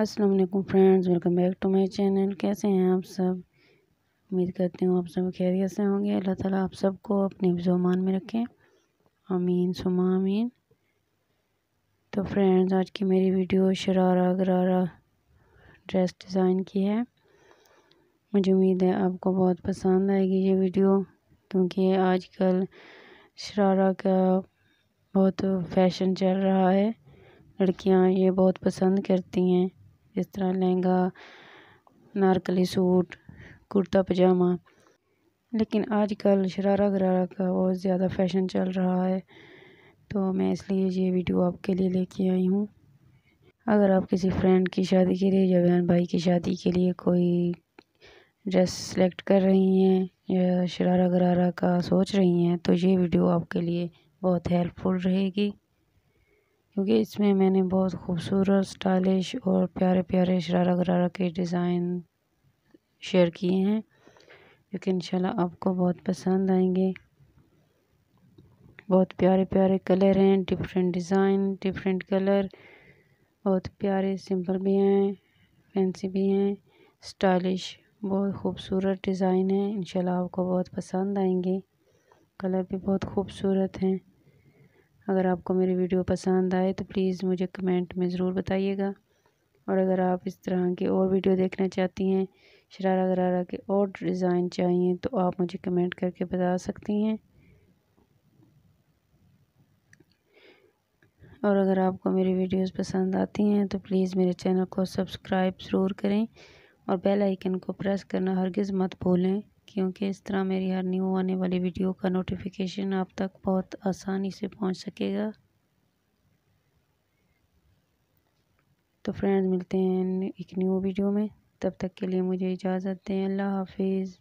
अस्सलाम वालेकुम friends welcome back to my channel कैसे हैं आप सब उम्मीद करती हूँ आप सब खैरियत से होंगे अल्लाह ताला आप सबको अपने जुमान में रखें आमीन सुमा आमीन तो फ्रेंड्स आज की मेरी वीडियो शरारा गरारा ड्रेस डिज़ाइन की है मुझे उम्मीद है आपको बहुत पसंद आएगी ये वीडियो क्योंकि कल शरारा का बहुत फैशन चल रहा है लड़कियाँ ये बहुत पसंद करती हैं जिस तरह लहंगा नारकली सूट कुर्ता पजामा लेकिन आजकल शरारा गरारा का बहुत ज़्यादा फैशन चल रहा है तो मैं इसलिए ये वीडियो आपके लिए लेके आई हूँ अगर आप किसी फ्रेंड की शादी के लिए या बहन भाई की शादी के लिए कोई ड्रेस सेलेक्ट कर रही हैं या शरारा गरारा का सोच रही हैं तो ये वीडियो आपके लिए बहुत हेल्पफुल रहेगी क्योंकि इसमें मैंने बहुत खूबसूरत स्टाइलिश और प्यारे प्यारे शरारा गरारा के डिज़ाइन शेयर किए हैं जो कि इंशाल्लाह आपको बहुत पसंद आएंगे बहुत प्यारे प्यारे कलर हैं डिफरेंट डिज़ाइन डिफरेंट कलर बहुत प्यारे सिंपल भी हैं फैंसी भी हैं स्टाइलिश बहुत खूबसूरत डिज़ाइन है इंशाल्लाह आपको बहुत पसंद आएंगे कलर भी बहुत खूबसूरत हैं अगर आपको मेरी वीडियो पसंद आए तो प्लीज़ मुझे कमेंट में ज़रूर बताइएगा और अगर आप इस तरह की और वीडियो देखना चाहती हैं शरारा गरारा के और डिज़ाइन चाहिए तो आप मुझे कमेंट करके बता सकती हैं और अगर आपको मेरी वीडियोस पसंद आती हैं तो प्लीज़ मेरे चैनल को सब्सक्राइब ज़रूर करें और बेल आइकन को प्रेस करना हरगिज़ मत भूलें क्योंकि इस तरह मेरी हर न्यू आने वाली वीडियो का नोटिफिकेशन आप तक बहुत आसानी से पहुंच सकेगा तो फ्रेंड्स मिलते हैं एक न्यू वीडियो में तब तक के लिए मुझे इजाज़त दें अल्लाह हाफिज़